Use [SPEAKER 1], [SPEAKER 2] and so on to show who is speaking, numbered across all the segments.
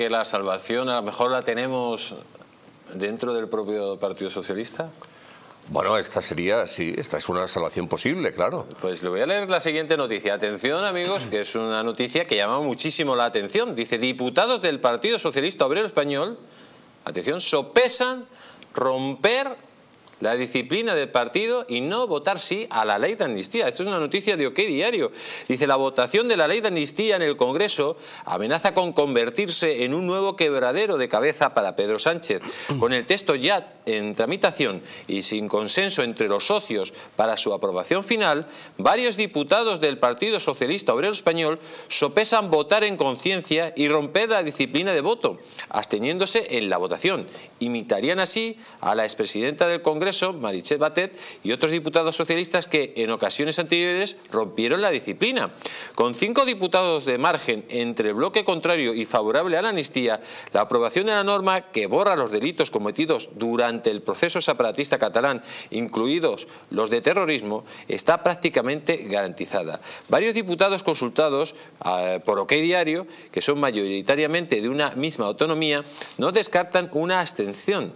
[SPEAKER 1] que la salvación a lo mejor la tenemos
[SPEAKER 2] dentro del propio Partido Socialista? Bueno, esta sería, sí, esta es una salvación posible, claro. Pues le voy a
[SPEAKER 1] leer la siguiente noticia. Atención, amigos, que es una noticia que llama muchísimo la atención. Dice, diputados del Partido Socialista Obrero Español, atención, sopesan romper la disciplina del partido y no votar sí a la ley de amnistía. Esto es una noticia de OK Diario. Dice, la votación de la ley de amnistía en el Congreso amenaza con convertirse en un nuevo quebradero de cabeza para Pedro Sánchez. Con el texto ya en tramitación y sin consenso entre los socios para su aprobación final, varios diputados del Partido Socialista Obrero Español sopesan votar en conciencia y romper la disciplina de voto, absteniéndose en la votación. Imitarían así a la expresidenta del Congreso Congreso, Marichet Batet, y otros diputados socialistas que en ocasiones anteriores rompieron la disciplina. Con cinco diputados de margen entre el bloque contrario y favorable a la amnistía, la aprobación de la norma que borra los delitos cometidos durante el proceso separatista catalán, incluidos los de terrorismo, está prácticamente garantizada. Varios diputados consultados ah, por OK Diario, que son mayoritariamente de una misma autonomía, no descartan una abstención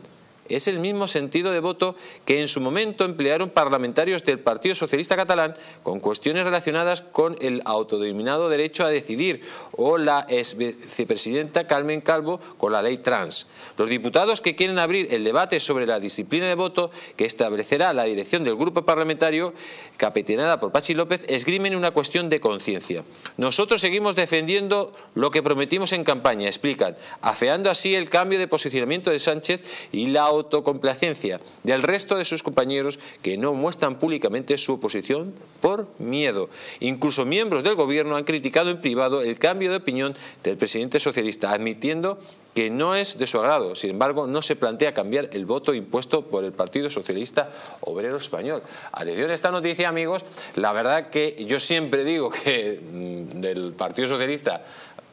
[SPEAKER 1] es el mismo sentido de voto que en su momento emplearon parlamentarios del Partido Socialista Catalán con cuestiones relacionadas con el autodeterminado derecho a decidir o la ex vicepresidenta Carmen Calvo con la ley trans. Los diputados que quieren abrir el debate sobre la disciplina de voto que establecerá la dirección del grupo parlamentario, capetinada por Pachi López, esgrimen una cuestión de conciencia. Nosotros seguimos defendiendo lo que prometimos en campaña, explican, afeando así el cambio de posicionamiento de Sánchez y la autocomplacencia del resto de sus compañeros que no muestran públicamente su oposición por miedo. Incluso miembros del gobierno han criticado en privado el cambio de opinión del presidente socialista, admitiendo que no es de su agrado. Sin embargo, no se plantea cambiar el voto impuesto por el Partido Socialista Obrero Español. Atención a esta noticia, amigos. La verdad que yo siempre digo que mm, del Partido Socialista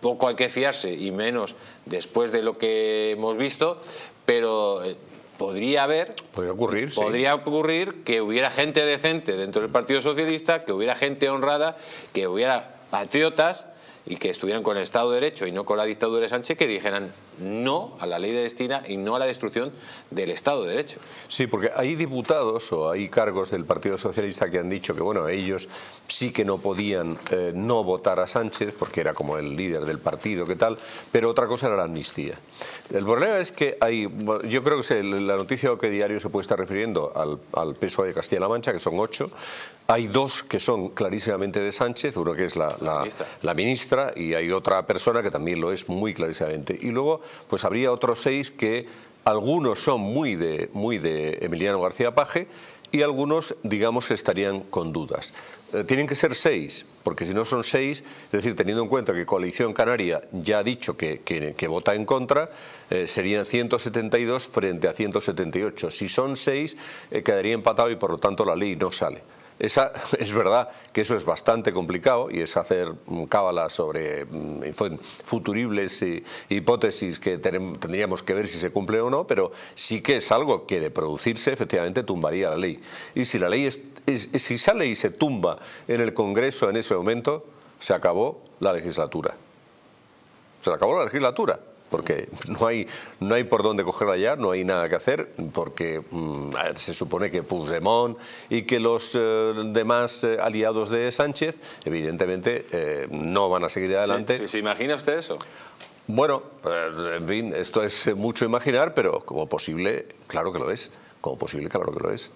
[SPEAKER 1] poco hay que fiarse y menos después de lo que hemos visto, pero eh, podría haber... Podría ocurrir, Podría ocurrir que hubiera gente decente dentro del Partido Socialista, que hubiera gente honrada, que hubiera patriotas y que estuvieran con el Estado de Derecho y no con la dictadura de Sánchez, que dijeran, no a la ley de destina y no a la destrucción del Estado de Derecho.
[SPEAKER 2] Sí, porque hay diputados o hay cargos del Partido Socialista que han dicho que bueno, ellos sí que no podían eh, no votar a Sánchez porque era como el líder del partido, qué tal, pero otra cosa era la amnistía. El problema es que hay, yo creo que la noticia que diario se puede estar refiriendo al, al PSOE de Castilla-La Mancha, que son ocho, hay dos que son clarísimamente de Sánchez, uno que es la, ministra. la ministra y hay otra persona que también lo es muy clarísimamente. Y luego pues habría otros seis que algunos son muy de, muy de Emiliano García Paje y algunos, digamos, estarían con dudas. Eh, tienen que ser seis, porque si no son seis, es decir, teniendo en cuenta que Coalición Canaria ya ha dicho que, vota en contra, eh, serían 172 frente a 178. Si son seis, eh, quedaría empatado y por lo tanto la ley no sale. es verdad que eso es bastante complicado y es hacer cábalas sobre mm, futuribles hipótesis que tendríamos que ver si se cumple o no, pero sí que es algo que de producirse efectivamente tumbaría la ley. Y si la ley si sale y se tumba en el Congreso en ese momento, se acabó la legislatura. Se acabó la legislatura porque no hay, no hay por dónde cogerla ya, no hay nada que hacer, porque mm, se supone que Puigdemont y que los eh, demás eh, aliados de Sánchez, evidentemente, eh, no van a seguir adelante. ¿Se,
[SPEAKER 1] se imagina usted eso?
[SPEAKER 2] Bueno, pues, en fin, esto es mucho imaginar, pero como posible, claro que lo es. Como posible, claro que lo es.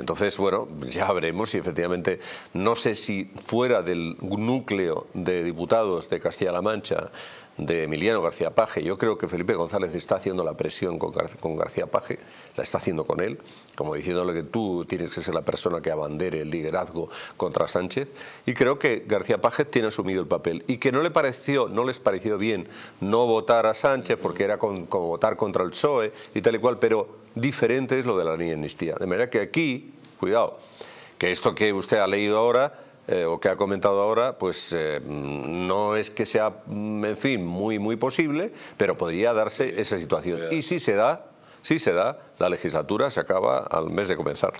[SPEAKER 2] Entonces, bueno, ya veremos si efectivamente, no sé si fuera del núcleo de diputados de Castilla-La Mancha de Emiliano García Paje. Yo creo que Felipe González está haciendo la presión con, García Paje, la está haciendo con él, como diciéndole que tú tienes que ser la persona que abandere el liderazgo contra Sánchez. Y creo que García Paje tiene asumido el papel y que no le pareció, no les pareció bien no votar a Sánchez porque era como votar contra el PSOE y tal y cual, pero diferente es lo de la ley De manera que aquí, cuidado, que esto que usted ha leído ahora eh, o que ha comentado ahora, pues eh, no es que sea, mm, en fin, muy, muy posible, pero podría darse esa situación. Y si se da, si se da, la legislatura se acaba al mes de comenzar.